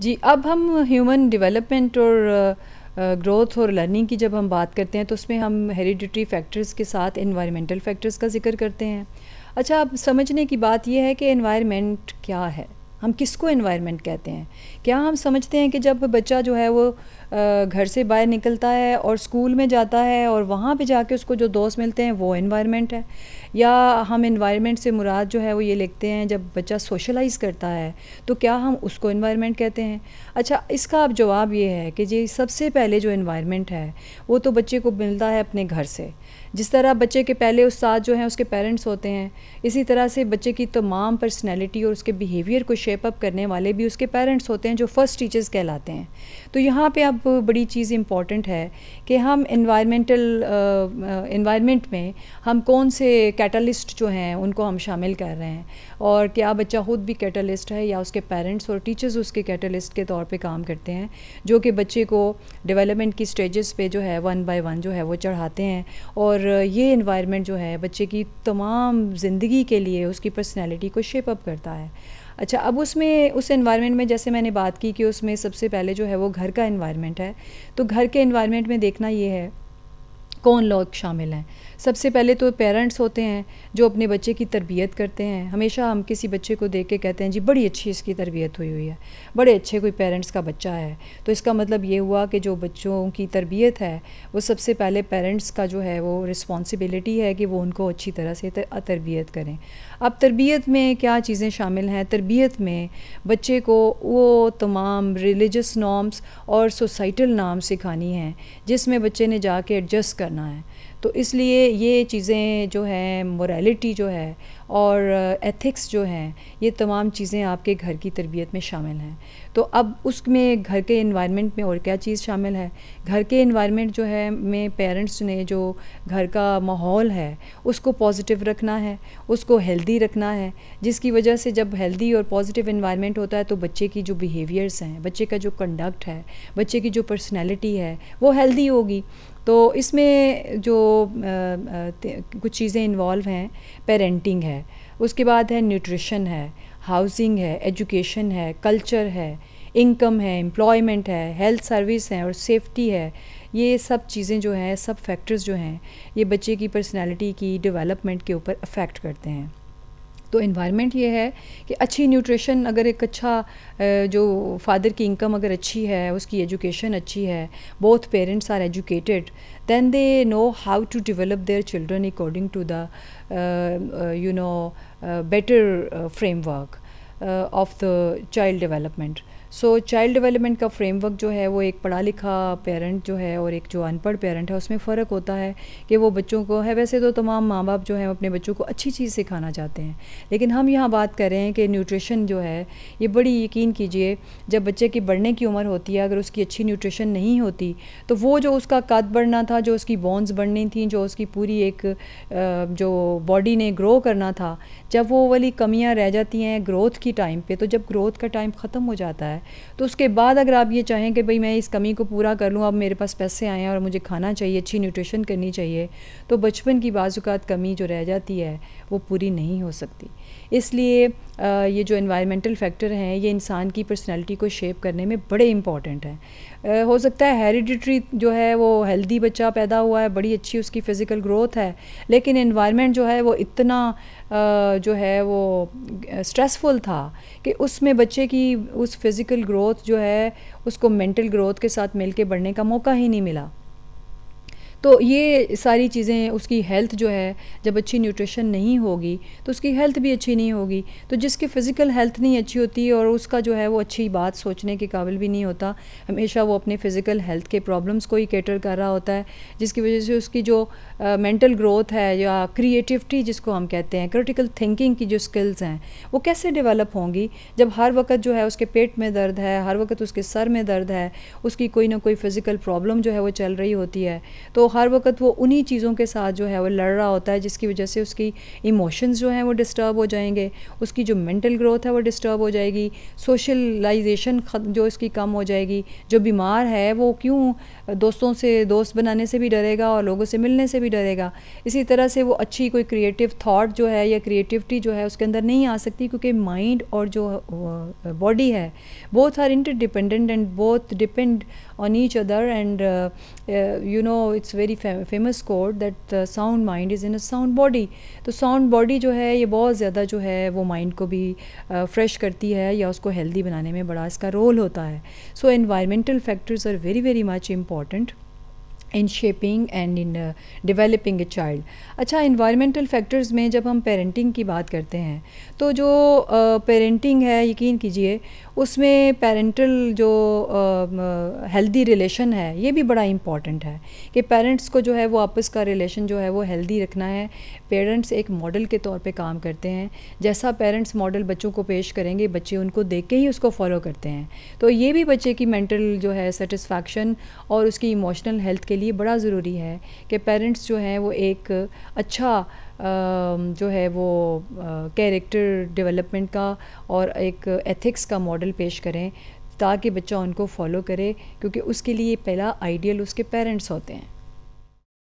जी अब हम human development और ग्रोथ और लर्निंग की जब हम बात करते हैं तो उसमें हम हेरिडिटरी फैक्टर्स के साथ इन्वायरमेंटल फैक्टर्स का जिक्र करते हैं अच्छा अब समझने की बात यह है कि इन्वायरमेंट क्या है हम किसको इन्वायरमेंट कहते हैं क्या हम समझते हैं कि जब बच्चा जो है वो घर से बाहर निकलता है और स्कूल में जाता है और वहाँ पे जाके उसको जो दोस्त मिलते हैं वो इन्वायरमेंट है या हम इन्वायरमेंट से मुराद जो है वो ये लिखते हैं जब बच्चा सोशलाइज़ करता है तो क्या हम उसको इन्वायरमेंट कहते हैं अच्छा इसका अब जवाब ये है कि जी सबसे पहले जो इन्वायरमेंट है वो तो बच्चे को मिलता है अपने घर से जिस तरह बच्चे के पहले उस्ताद जो हैं उसके पेरेंट्स होते हैं इसी तरह से बच्चे की तमाम पर्सनैलिटी और उसके बिहेवियर को शेप अप करने वाले भी उसके पेरेंट्स होते हैं जो फ़र्स्ट टीचर्स कहलाते हैं तो यहाँ पर आप अब बड़ी चीज़ इम्पॉर्टेंट है कि हम इन्वायरमेंटल इन्वायरमेंट uh, uh, में हम कौन से कैटलिस्ट जो हैं उनको हम शामिल कर रहे हैं और क्या बच्चा ख़ुद भी कैटलिस्ट है या उसके पेरेंट्स और टीचर्स उसके कैटलिस्ट के तौर पे काम करते हैं जो कि बच्चे को डेवलपमेंट की स्टेजेस पे जो है वन बाय वन जो है वो चढ़ाते हैं और ये इन्वायरमेंट जो है बच्चे की तमाम ज़िंदगी के लिए उसकी पर्सनैलिटी को शेपअप करता है अच्छा अब उसमें उस इन्वायरमेंट में जैसे मैंने बात की कि उसमें सबसे पहले जो है वो घर का एनवायरनमेंट है तो घर के इन्वायरमेंट में देखना ये है कौन लोग शामिल हैं सबसे पहले तो पेरेंट्स होते हैं जो अपने बच्चे की तरबियत करते हैं हमेशा हम किसी बच्चे को देख के कहते हैं जी बड़ी अच्छी इसकी तरबियत हुई हुई है बड़े अच्छे कोई पेरेंट्स का बच्चा है तो इसका मतलब ये हुआ कि जो बच्चों की तरबियत है वो सबसे पहले पेरेंट्स का जो है वो रिस्पॉन्सिबिलिटी है कि वो उनको अच्छी तरह से तरबियत करें अब तरबियत में क्या चीज़ें शामिल हैं तरबियत में बच्चे को वो तमाम रिलीजस नॉर्म्स और सोसाइटल नाम सिखानी हैं जिसमें बच्चे ने जाके एडजस्ट करना है तो इसलिए ये चीज़ें जो हैं मोरालिटी जो है और एथिक्स uh, जो हैं ये तमाम चीज़ें आपके घर की तरबियत में शामिल हैं तो अब उसमें घर के इन्वायरमेंट में और क्या चीज़ शामिल है घर के इन्वायरमेंट जो है में पेरेंट्स ने जो घर का माहौल है उसको पॉजिटिव रखना है उसको हेल्दी रखना है जिसकी वजह से जब हेल्दी और पॉजिटिव इन्वायरमेंट होता है तो बच्चे की जो बिहेवियर्स हैं बच्चे का जो कंडक्ट है बच्चे की जो पर्सनैलिटी है वो हेल्दी होगी तो इसमें जो आ, uh, आ, uh, कुछ चीज़ें इन्वॉल्व हैं पेरेंटिंग है उसके बाद है न्यूट्रिशन है हाउसिंग है एजुकेशन है कल्चर है इनकम है एम्प्लॉयमेंट है हेल्थ सर्विस है और सेफ्टी है ये सब चीज़ें जो हैं सब फैक्टर्स जो हैं ये बच्चे की पर्सनैलिटी की डेवलपमेंट के ऊपर अफेक्ट करते हैं तो इन्वायरमेंट ये है कि अच्छी न्यूट्रिशन अगर एक अच्छा जो फादर की इनकम अगर अच्छी है उसकी एजुकेशन अच्छी है both parents are educated then they know how to develop their children according to the you know better framework of the child development so child development का फ्रेमवर्क जो है वो एक पढ़ा लिखा पेरेंट जो है और एक जो अनपढ़ पेरेंट है उसमें फ़र्क होता है कि वो बच्चों को है वैसे तो तमाम माँ बाप जो है अपने बच्चों को अच्छी चीज़ सिखाना चाहते हैं लेकिन हम यहाँ बात कर रहे हैं कि न्यूट्रिशन जो है ये बड़ी यकीन कीजिए जब बच्चे की बढ़ने की उम्र होती है अगर उसकी अच्छी न्यूट्रिशन नहीं होती तो वो जो उसका कद बढ़ना था जो उसकी बॉन्स बढ़नी थी जो उसकी पूरी एक जो बॉडी ने ग्रो करना था जब वो वाली कमियाँ रह जाती हैं ग्रोथ की टाइम पर तो जब ग्रोथ का टाइम ख़त्म हो जाता है तो उसके बाद अगर आप ये चाहें कि भाई मैं इस कमी को पूरा कर लूँ अब मेरे पास पैसे आए हैं और मुझे खाना चाहिए अच्छी न्यूट्रिशन करनी चाहिए तो बचपन की बाजूक कमी जो रह जाती है वो पूरी नहीं हो सकती इसलिए ये जो इन्वायरमेंटल फैक्टर हैं ये इंसान की पर्सनैलिटी को शेप करने में बड़े इंपॉर्टेंट हैं हो सकता है हेरिडिट्री जो है वो हेल्दी बच्चा पैदा हुआ है बड़ी अच्छी उसकी फ़िज़िकल ग्रोथ है लेकिन इन्वायरमेंट जो है वो इतना जो है वो स्ट्रेसफुल था कि उसमें बच्चे की उस फिज़िकल ग्रोथ जो है उसको मेंटल ग्रोथ के साथ मिल के बढ़ने का मौका ही नहीं मिला तो ये सारी चीज़ें उसकी हेल्थ जो है जब अच्छी न्यूट्रिशन नहीं होगी तो उसकी हेल्थ भी अच्छी नहीं होगी तो जिसकी फ़िज़िकल हेल्थ नहीं अच्छी होती और उसका जो है वो अच्छी बात सोचने के काबिल भी नहीं होता हमेशा वो अपने फ़िज़िकल हेल्थ के प्रॉब्लम्स को ही कैटर कर रहा होता है जिसकी वजह से उसकी जो मेंटल uh, ग्रोथ है या क्रिएटिविटी जिसको हम कहते हैं क्रिटिकल थिंकिंग की जो स्किल्स हैं वो कैसे डेवलप होंगी जब हर वक्त जो है उसके पेट में दर्द है हर वक्त उसके सर में दर्द है उसकी कोई ना कोई फ़िज़िकल प्रॉब्लम जो है वो चल रही होती है तो हर वक्त वो उन्हीं चीज़ों के साथ जो है वो लड़ रहा होता है जिसकी वजह से उसकी इमोशंस जो हैं वो डिस्टर्ब हो जाएंगे उसकी जो मेंटल ग्रोथ है वो डिस्टर्ब हो जाएगी सोशलाइजेशन जो इसकी कम हो जाएगी जो बीमार है वो क्यों दोस्तों से दोस्त बनाने से भी डरेगा और लोगों से मिलने से भी डरेगा इसी तरह से वो अच्छी कोई क्रिएटिव थाट जो है या क्रिएटिविटी जो है उसके अंदर नहीं आ सकती क्योंकि माइंड और जो बॉडी है both are interdependent and both depend on each other and you know it's very famous code that sound mind is in a sound body तो साउंड बॉडी जो है ये बहुत ज़्यादा जो है वो माइंड को भी फ्रेश uh, करती है या उसको हेल्दी बनाने में बड़ा इसका रोल होता है so environmental factors are very very much important in shaping and in developing a child अच्छा इन्वायरमेंटल फैक्टर्स में जब हम पेरेंटिंग की बात करते हैं तो जो पेरेंटिंग uh, है यकीन कीजिए उसमें पेरेंटल जो हेल्दी uh, रिलेशन है ये भी बड़ा इम्पॉर्टेंट है कि पेरेंट्स को जो है वो आपस का रिलेशन जो है वो हेल्दी रखना है पेरेंट्स एक मॉडल के तौर पे काम करते हैं जैसा पेरेंट्स मॉडल बच्चों को पेश करेंगे बच्चे उनको देख के ही उसको फॉलो करते हैं तो ये भी बच्चे की मेंटल जो है सेटिस्फैक्शन और उसकी इमोशनल हेल्थ के लिए लिए बड़ा ज़रूरी है कि पेरेंट्स जो हैं वो एक अच्छा जो है वो कैरेक्टर डेवलपमेंट का और एक एथिक्स का मॉडल पेश करें ताकि बच्चा उनको फॉलो करे क्योंकि उसके लिए पहला आइडियल उसके पेरेंट्स होते हैं